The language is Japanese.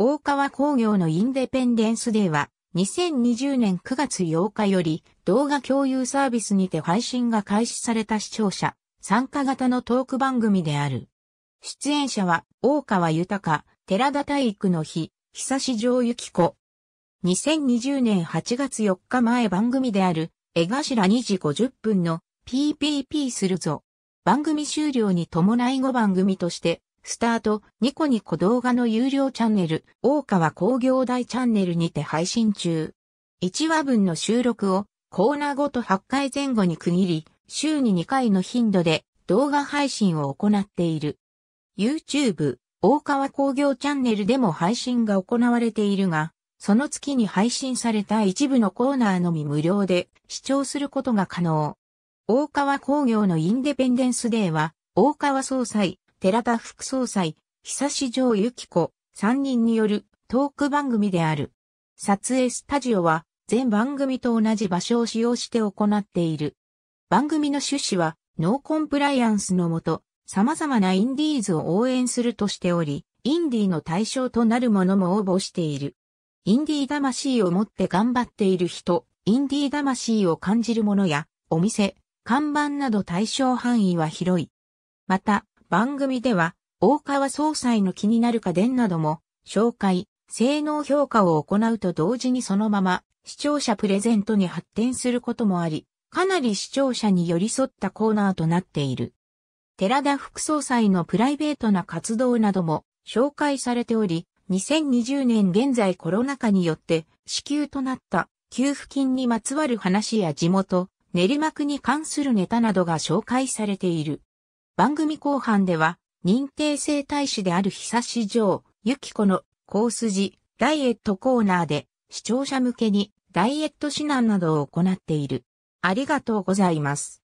大川工業のインデペンデンスデーは、2020年9月8日より動画共有サービスにて配信が開始された視聴者、参加型のトーク番組である。出演者は、大川豊、寺田体育の日、久し城幸子。2020年8月4日前番組である、江頭2時50分の PPP するぞ。番組終了に伴い5番組として、スタート、ニコニコ動画の有料チャンネル、大川工業大チャンネルにて配信中。1話分の収録をコーナーごと8回前後に区切り、週に2回の頻度で動画配信を行っている。YouTube、大川工業チャンネルでも配信が行われているが、その月に配信された一部のコーナーのみ無料で視聴することが可能。大川工業のインデペンデンスデーは、大川総裁、寺田副総裁、久志城由紀子、3人によるトーク番組である。撮影スタジオは、全番組と同じ場所を使用して行っている。番組の趣旨は、ノーコンプライアンスのもと、様々なインディーズを応援するとしており、インディーの対象となるものも応募している。インディー魂を持って頑張っている人、インディー魂を感じるものや、お店、看板など対象範囲は広い。また、番組では、大川総裁の気になる家電なども、紹介、性能評価を行うと同時にそのまま、視聴者プレゼントに発展することもあり、かなり視聴者に寄り添ったコーナーとなっている。寺田副総裁のプライベートな活動なども紹介されており、2020年現在コロナ禍によって支給となった給付金にまつわる話や地元、練馬区に関するネタなどが紹介されている。番組後半では、認定生大使である久し城、ゆき子の、コ筋、ダイエットコーナーで、視聴者向けに、ダイエット指南などを行っている。ありがとうございます。